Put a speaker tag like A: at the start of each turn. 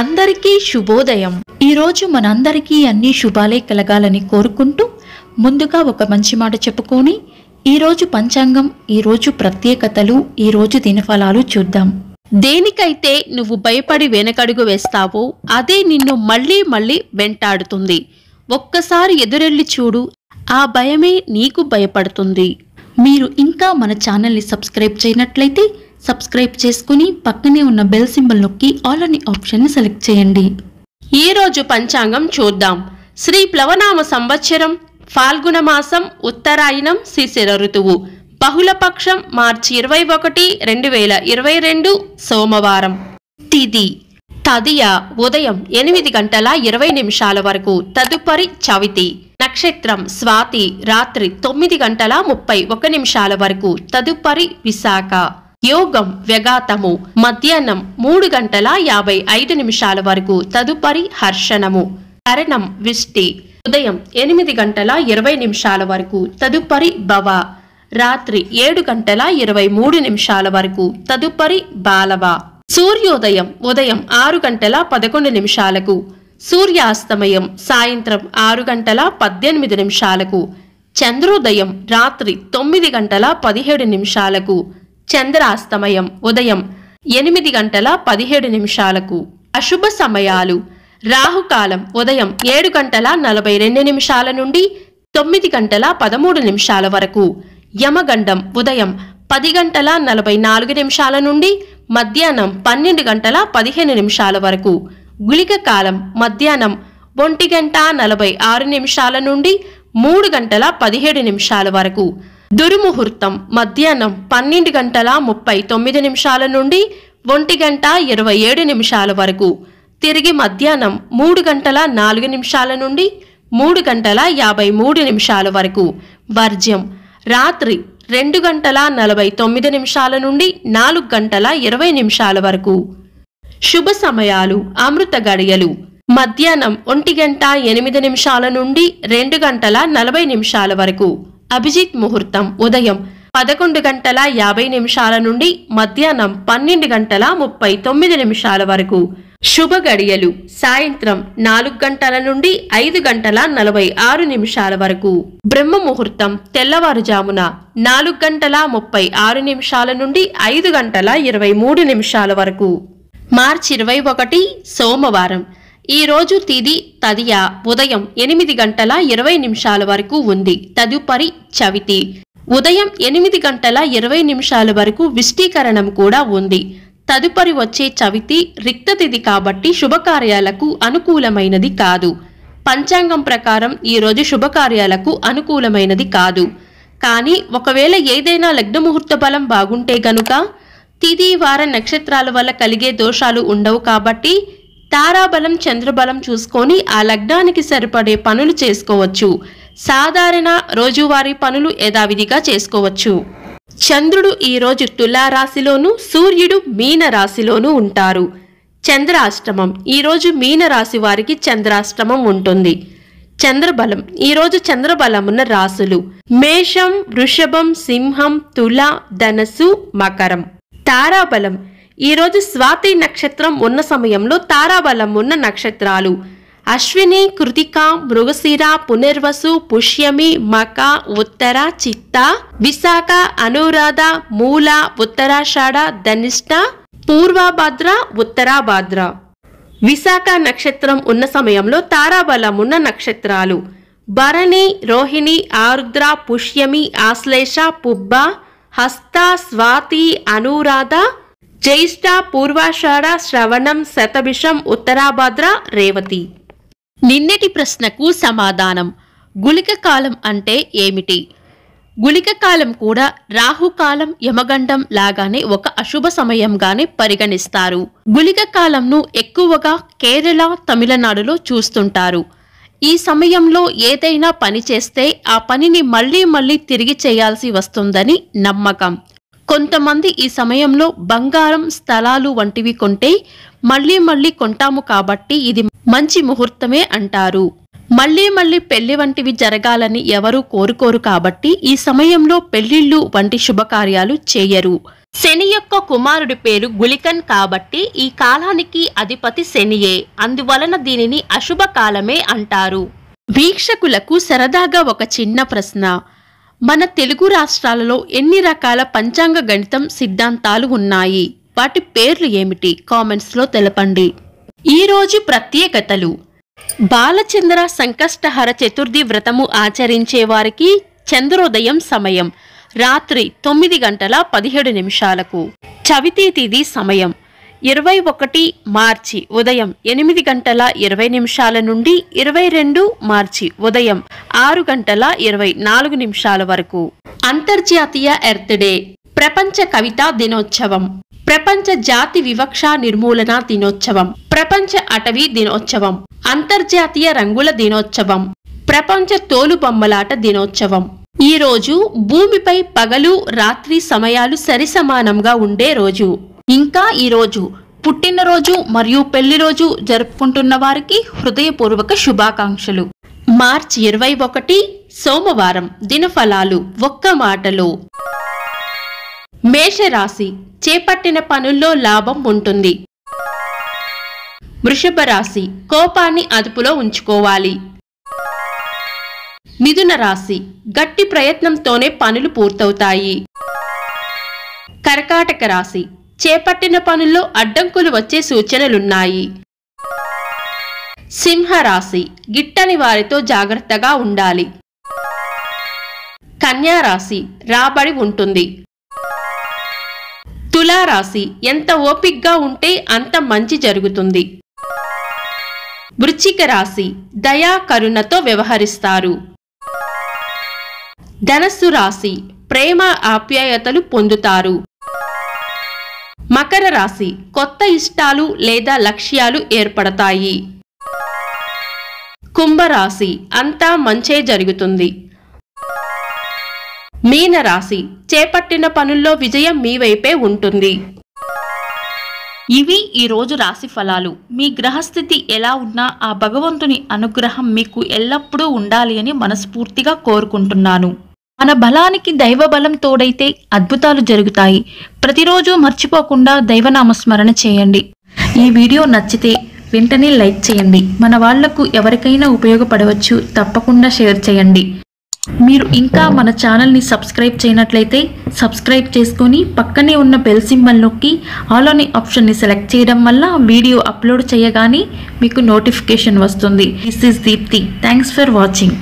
A: అందరికీ శుభోదయం ఈరోజు మనందరికీ అన్ని శుభాలే కలగాలని కోరుకుంటూ ముందుగా ఒక మంచి మాట చెప్పుకొని ఈరోజు పంచాంగం ఈరోజు ప్రత్యేకతలు ఈరోజు దినఫలాలు చూద్దాం దేనికైతే నువ్వు భయపడి వెనకడుగు వేస్తావో అదే నిన్ను మళ్ళీ మళ్ళీ వెంటాడుతుంది ఒక్కసారి ఎదురెళ్ళి చూడు ఆ భయమే నీకు భయపడుతుంది మీరు ఇంకా మన ఛానల్ని సబ్స్క్రైబ్ చేయనట్లయితే సబ్స్క్రైబ్ చేసుకుని పక్కనే ఉన్న బెల్ సింబల్ నొక్కి ఆల్ అనే ఆప్షన్ని సెలెక్ట్ చేయండి ఈరోజు పంచాంగం చూద్దాం శ్రీ ప్లవనామ సంవత్సరం ఫాల్గుణ మాసం ఉత్తరాయణం శిశిర ఋతువు బహుళపక్షం మార్చి ఇరవై ఒకటి రెండు వేల ఇరవై రెండు సోమవారం తిది తదియ ఉదయం ఎనిమిది గంటల ఇరవై నిమిషాల వరకు తదుపరి చవితి నక్షత్రం స్వాతి రాత్రి తొమ్మిది గంటల ముప్పై ఒక నిమిషాల వరకు తదుపరి విశాఖ యోగం వ్యగాతము మధ్యాహ్నం మూడు గంటల యాభై ఐదు నిమిషాల వరకు తదుపరి హర్షణము కరణం విష్టి ఉదయం ఎనిమిది గంటల ఇరవై నిమిషాల వరకు తదుపరి భవ రాత్రి ఏడు గంటల ఇరవై మూడు నిమిషాల వరకు తదుపరి బాలవ సూర్యోదయం ఉదయం ఆరు గంటల పదకొండు నిమిషాలకు సూర్యాస్తమయం సాయంత్రం ఆరు గంటల పద్దెనిమిది నిమిషాలకు చంద్రోదయం రాత్రి తొమ్మిది గంటల పదిహేడు నిమిషాలకు చంద్రాస్తమయం ఉదయం ఎనిమిది గంటల పదిహేడు నిమిషాలకు అశుభ సమయాలు రాహుకాలం ఉదయం ఏడు గంటల నలభై రెండు నిమిషాల నుండి తొమ్మిది గంటల పదమూడు నిమిషాల వరకు యమగండం ఉదయం పది గంటల నలభై నాలుగు నిమిషాల నుండి మధ్యాహ్నం పన్నెండు గంటల పదిహేను నిమిషాల వరకు గుళిక కాలం మధ్యాహ్నం ఒంటి గంట నలభై ఆరు నిమిషాల నుండి మూడు గంటల పదిహేడు నిమిషాల వరకు దురుముహూర్తం మధ్యాహ్నం పన్నెండు గంటల ముప్పై తొమ్మిది నిమిషాల నుండి ఒంటి గంట ఇరవై ఏడు నిమిషాల వరకు తిరిగి మధ్యాహ్నం మూడు గంటల నాలుగు నిమిషాల నుండి మూడు గంటల యాభై మూడు నిమిషాల వరకు వర్జ్యం రాత్రి రెండు గంటల నలభై తొమ్మిది నిమిషాల నుండి నాలుగు గంటల ఇరవై నిమిషాల వరకు శుభ సమయాలు అమృత గడియలు మధ్యాహ్నం ఒంటి గంట ఎనిమిది నిమిషాల నుండి రెండు గంటల నలభై నిమిషాల వరకు అభిజిత్ ముహూర్తం ఉదయం పదకొండు గంటల యాభై నిమిషాల నుండి మధ్యాహ్నం పన్నెండు గంటల ముప్పై తొమ్మిది నిమిషాల వరకు శుభ గడియలు సాయంత్రం నాలుగు గంటల నుండి ఐదు గంటల నలభై ఆరు నిమిషాల వరకు బ్రహ్మ ముహూర్తం తెల్లవారుజామున నాలుగు గంటల ముప్పై ఆరు నిమిషాల నుండి ఐదు గంటల ఇరవై మూడు నిమిషాల వరకు మార్చి ఇరవై ఒకటి సోమవారం ఈరోజు తిది తదియ ఉదయం ఎనిమిది గంటల ఇరవై నిమిషాల వరకు ఉంది తదుపరి చవితి ఉదయం ఎనిమిది గంటల ఇరవై నిమిషాల వరకు విష్టీకరణం కూడా ఉంది తదుపరి వచ్చే చవితి రిక్త తిది కాబట్టి శుభకార్యాలకు అనుకూలమైనది కాదు పంచాంగం ప్రకారం ఈరోజు శుభకార్యాలకు అనుకూలమైనది కాదు కానీ ఒకవేళ ఏదైనా లగ్నముహూర్త బలం బాగుంటే గనుక తిది వార నక్షత్రాల వల్ల కలిగే దోషాలు ఉండవు కాబట్టి తారాబలం చంద్రబలం చూసుకొని ఆ లగ్నానికి సరిపడే పనులు చేసుకోవచ్చు సాధారణ రోజువారీ పనులు యథావిధిగా చేసుకోవచ్చు చంద్రుడు ఈరోజు తులారాశిలోను సూర్యుడు మీన రాశిలోను ఉంటారు చంద్రాష్టమం ఈరోజు మీన రాశి వారికి చంద్రాష్టమం ఉంటుంది చంద్రబలం ఈరోజు చంద్రబలం ఉన్న రాశులు మేషం వృషభం సింహం తుల ధనస్సు మకరం తారాబలం ఈరోజు స్వాతి నక్షత్రం ఉన్న సమయంలో తారాబలం ఉన్న నక్షత్రాలు అశ్విని కృతిక మృగశిర పునర్వసు పుష్యమి మక ఉత్తర చిత్త విశాఖ అనురాధ మూల ఉత్తరాషాఢ ధనిష్ట పూర్వభద్ర ఉత్తరాభాద్ర విశాఖ నక్షత్రం ఉన్న సమయంలో తారాబలం ఉన్న నక్షత్రాలు భరణి రోహిణి ఆరుద్ర పుష్యమి ఆశ్లేష పుబ్బ హస్త స్వాతి అనురాధ జ్యేష్ఠ పూర్వాషాఢ శ్రవణం శతభిషం ఉత్తరాభద్ర రేవతి నిన్నటి ప్రశ్నకు సమాధానం గుళిక కాలం అంటే ఏమిటి గుళిక కాలం కూడా రాహుకాలం యమగండం లాగానే ఒక అశుభ సమయంగానే పరిగణిస్తారు గుళిక కాలంను ఎక్కువగా కేరళ తమిళనాడులో చూస్తుంటారు ఈ సమయంలో ఏదైనా పని చేస్తే ఆ పనిని మళ్ళీ మళ్ళీ తిరిగి చేయాల్సి వస్తుందని నమ్మకం కొంతమంది ఈ సమయంలో బంగారం స్థలాలు వంటివి కొంటే మళ్ళీ మళ్ళీ కొంటాము కాబట్టి ఇది మంచి ముహూర్తమే అంటారు మళ్ళీ మళ్ళీ పెళ్లి వంటివి జరగాలని ఎవరూ కోరుకోరు కాబట్టి ఈ సమయంలో పెళ్లిళ్ళు వంటి శుభకార్యాలు చేయరు శని యొక్క కుమారుడి పేరు గులికన్ కాబట్టి ఈ కాలానికి అధిపతి శనియే అందువలన దీనిని అశుభ కాలమే అంటారు వీక్షకులకు సరదాగా ఒక చిన్న ప్రశ్న మన తెలుగు రాష్ట్రాలలో ఎన్ని రకాల పంచాంగ గణితం సిద్ధాంతాలు ఉన్నాయి వాటి పేర్లు ఏమిటి కామెంట్స్లో తెలపండి ఈరోజు ప్రత్యేకతలు బాలచంద్ర సంకష్టహర చతుర్థి వ్రతము ఆచరించే వారికి చంద్రోదయం సమయం రాత్రి తొమ్మిది గంటల పదిహేడు నిమిషాలకు చవితి తిథి సమయం ఇరవై ఒకటి మార్చి ఉదయం ఎనిమిది గంటల ఇరవై నిమిషాల నుండి ఇరవై రెండు మార్చి ఉదయం ఆరు గంటల ఇరవై నాలుగు నిమిషాల వరకు అంతర్జాతీయ ఎర్త్ డే ప్రపంచ కవితా దినోత్సవం ప్రపంచ జాతి వివక్ష నిర్మూలన దినోత్సవం ప్రపంచ అటవీ దినోత్సవం అంతర్జాతీయ రంగుల దినోత్సవం ప్రపంచ తోలు బొమ్మలాట దినోత్సవం ఈరోజు భూమిపై పగలు రాత్రి సమయాలు సరిసమానంగా ఉండే రోజు ఇంకా ఈరోజు పుట్టినరోజు మరియు పెళ్లి రోజు జరుపుకుంటున్న వారికి హృదయపూర్వక శుభాకాంక్షలు మార్చ్ ఇరవై ఒకటి సోమవారం దినఫలాలు ఒక్క మాటలో మేషరాశి చేపట్టిన పనుల్లో లాభం ఉంటుంది వృషభ రాశి కోపాన్ని అదుపులో ఉంచుకోవాలి మిథున రాశి గట్టి ప్రయత్నంతోనే పనులు పూర్తవుతాయి కర్కాటక రాశి చేపట్టిన పనుల్లో అడ్డంకులు వచ్చే సూచనలున్నాయి సింహరాశి గిట్టని వారితో జాగ్రత్తగా ఉండాలి కన్యారాశి రాబడి ఉంటుంది తులారాశి ఎంత ఓపిగ్గా ఉంటే అంత మంచి జరుగుతుంది వృచ్చిక రాశి దయా కరుణతో వ్యవహరిస్తారు ధనస్సు రాశి ప్రేమ ఆప్యాయతలు పొందుతారు మకర రాశి కొత్త ఇష్టాలు లేదా లక్ష్యాలు ఏర్పడతాయి కుంభరాశి అంతా మంచే జరుగుతుంది మీనరాశి చేపట్టిన పనుల్లో విజయం మీ వైపే ఉంటుంది ఇవి ఈరోజు రాశి ఫలాలు మీ గ్రహస్థితి ఎలా ఉన్నా ఆ భగవంతుని అనుగ్రహం మీకు ఎల్లప్పుడూ ఉండాలి అని మనస్ఫూర్తిగా కోరుకుంటున్నాను మన బలానికి దైవ బలం తోడైతే అద్భుతాలు జరుగుతాయి ప్రతిరోజు మర్చిపోకుండా దైవనామస్మరణ చేయండి ఈ వీడియో నచ్చితే వెంటనే లైక్ చేయండి మన వాళ్లకు ఎవరికైనా ఉపయోగపడవచ్చు తప్పకుండా షేర్ చేయండి మీరు ఇంకా మన ఛానల్ని సబ్స్క్రైబ్ చేయనట్లయితే సబ్స్క్రైబ్ చేసుకొని పక్కనే ఉన్న బెల్ సింబల్ నొక్కి ఆల్ అనే ఆప్షన్ని సెలెక్ట్ చేయడం వల్ల వీడియో అప్లోడ్ చేయగానే మీకు నోటిఫికేషన్ వస్తుంది this is Deepti thanks for watching